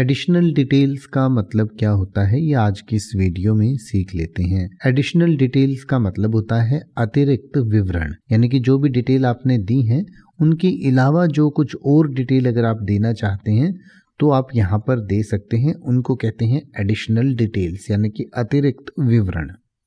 additional details का मतलब क्या होता है ये आज की इस वीडियो में सीख लेते हैं एडिशनल डिटेल्स का मतलब होता है अतिरिक्त विवरण यानी कि जो भी डिटेल आपने दी है उनके अलावा जो कुछ और डिटेल अगर आप देना चाहते हैं तो आप यहाँ पर दे सकते हैं उनको कहते हैं एडिशनल डिटेल्स यानी कि अतिरिक्त विवरण